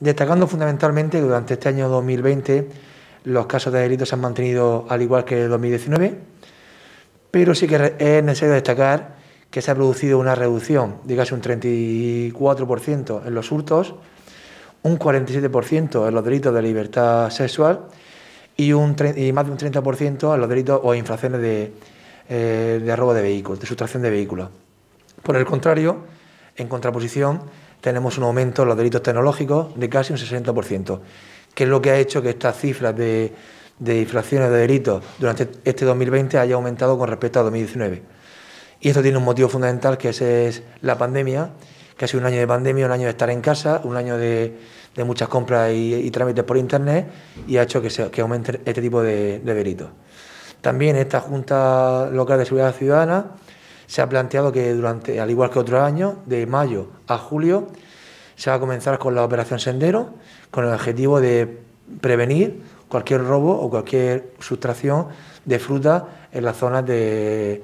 Destacando fundamentalmente que durante este año 2020 los casos de delitos se han mantenido al igual que el 2019, pero sí que es necesario destacar que se ha producido una reducción de un 34% en los hurtos, un 47% en los delitos de libertad sexual y, un, y más de un 30% en los delitos o infracciones de, eh, de robo de vehículos, de sustracción de vehículos. Por el contrario, en contraposición, tenemos un aumento en los delitos tecnológicos de casi un 60%, que es lo que ha hecho que estas cifras de, de infracciones de delitos durante este 2020 haya aumentado con respecto a 2019. Y esto tiene un motivo fundamental, que es la pandemia, que ha sido un año de pandemia, un año de estar en casa, un año de, muchas compras y, trámites por Internet, y ha hecho que, se, que aumente este tipo de delitos. También esta Junta Local de Seguridad Ciudadana se ha planteado que durante, al igual que otros años, de mayo a julio, se va a comenzar con la operación Sendero, con el objetivo de prevenir cualquier robo o cualquier sustracción de fruta en las zonas del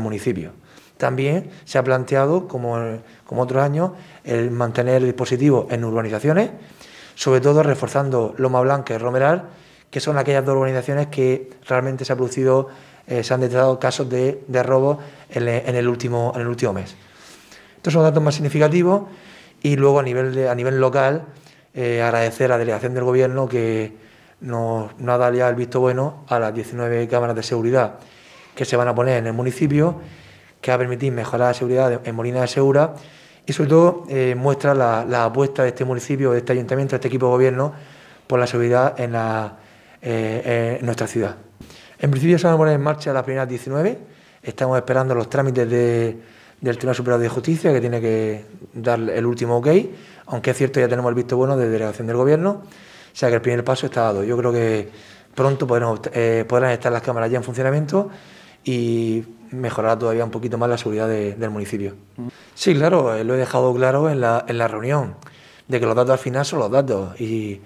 municipio. También se ha planteado, como, como otros años, el mantener el dispositivo en urbanizaciones, sobre todo reforzando Loma Blanca y Romeral, que son aquellas dos urbanizaciones que realmente se ha producido eh, se han detectado casos de, robo en, el último, en el último mes. Estos son datos más significativos y luego a nivel, a nivel local eh, agradecer a la delegación del Gobierno que nos, ha dado ya el visto bueno a las 19 cámaras de seguridad que se van a poner en el municipio, que va a permitir mejorar la seguridad en Molina de Segura y sobre todo eh, muestra la, apuesta de este municipio, de este ayuntamiento, de este equipo de gobierno por la seguridad en nuestra ciudad. En principio se van a poner en marcha las primeras 19. Estamos esperando los trámites del Tribunal Superior de Justicia, que tiene que dar el último ok, aunque es cierto ya tenemos el visto bueno de delegación del Gobierno, o sea que el primer paso está dado. Yo creo que pronto eh, podrán, estar las cámaras ya en funcionamiento y mejorar todavía un poquito más la seguridad del municipio. Mm. Sí, claro, eh, lo he dejado claro en la, reunión, de que los datos al final son los datos y,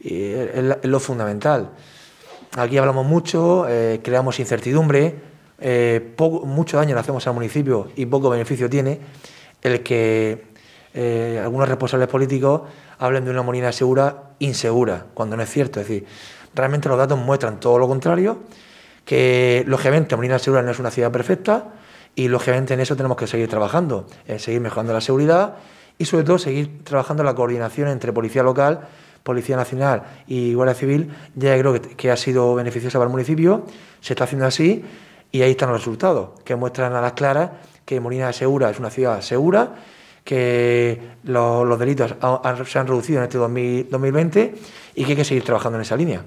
es lo fundamental aquí hablamos mucho, eh, creamos incertidumbre, eh, poco, mucho daño le hacemos al municipio y poco beneficio tiene el que eh, algunos responsables políticos hablen de una Molina segura insegura, cuando no es cierto. Es decir, realmente los datos muestran todo lo contrario, que lógicamente Molina segura no es una ciudad perfecta y lógicamente en eso tenemos que seguir trabajando, seguir mejorando la seguridad y sobre todo seguir trabajando la coordinación entre policía local Policía Nacional y Guardia Civil, ya creo que, ha sido beneficiosa para el municipio, se está haciendo así y ahí están los resultados, que muestran a las claras que Molina Segura es una ciudad segura, que los, delitos se han reducido en este 2020 y que hay que seguir trabajando en esa línea.